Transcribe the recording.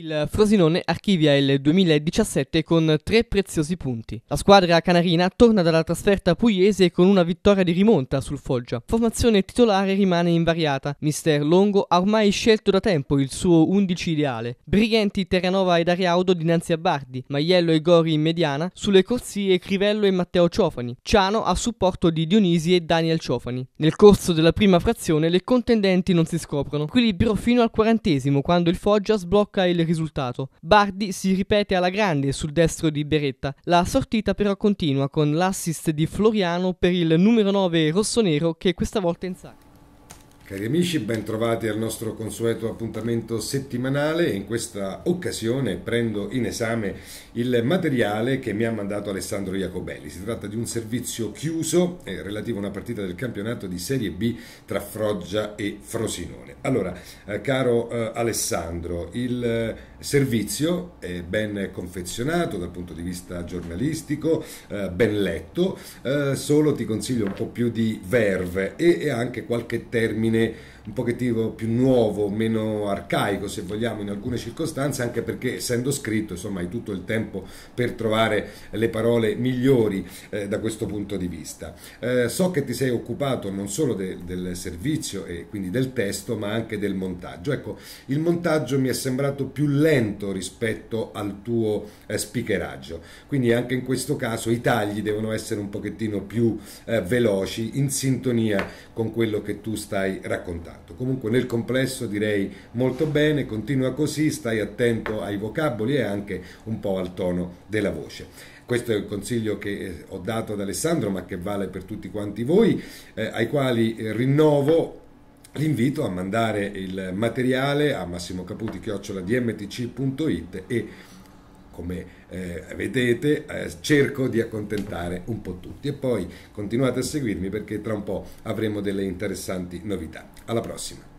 Il Frosinone archivia il 2017 con tre preziosi punti. La squadra canarina torna dalla trasferta pugliese con una vittoria di rimonta sul Foggia. Formazione titolare rimane invariata. Mister Longo ha ormai scelto da tempo il suo 11 ideale. Brighenti, Terranova ed Ariaudo dinanzi a Bardi, Maiello e Gori in mediana, sulle corsie Crivello e Matteo Ciofani. Ciano a supporto di Dionisi e Daniel Ciofani. Nel corso della prima frazione le contendenti non si scoprono. Equilibrio fino al quarantesimo quando il Foggia sblocca il risultato. Bardi si ripete alla grande sul destro di Beretta. La sortita però continua con l'assist di Floriano per il numero 9 rossonero che questa volta è in sacca. Cari amici, ben trovati al nostro consueto appuntamento settimanale. In questa occasione prendo in esame il materiale che mi ha mandato Alessandro Iacobelli. Si tratta di un servizio chiuso eh, relativo a una partita del campionato di Serie B tra Froggia e Frosinone. Allora, eh, caro eh, Alessandro, il eh, servizio è ben confezionato dal punto di vista giornalistico, eh, ben letto, solo ti consiglio un po' più di verve e, e anche qualche termine de un pochettino più nuovo, meno arcaico se vogliamo in alcune circostanze, anche perché essendo scritto insomma hai tutto il tempo per trovare le parole migliori eh, da questo punto di vista. Eh, so che ti sei occupato non solo de del servizio e quindi del testo ma anche del montaggio. Ecco, il montaggio mi è sembrato più lento rispetto al tuo eh, speakeraggio, quindi anche in questo caso i tagli devono essere un pochettino più eh, veloci, in sintonia con quello che tu stai raccontando mercato. Comunque nel complesso direi molto bene, continua così, stai attento ai vocaboli e anche un po' al tono della voce questo è il consiglio che eh, ho dato ad Alessandro ma che vale per tutti quanti voi, eh, ai quali eh, rinnovo l'invito a mandare il materiale a massimocaputi.dmtc.it e come eh, vedete eh, cerco di accontentare un po' tutti e poi continuate a seguirmi perché tra un po' avremo delle interessanti novità. Alla prossima!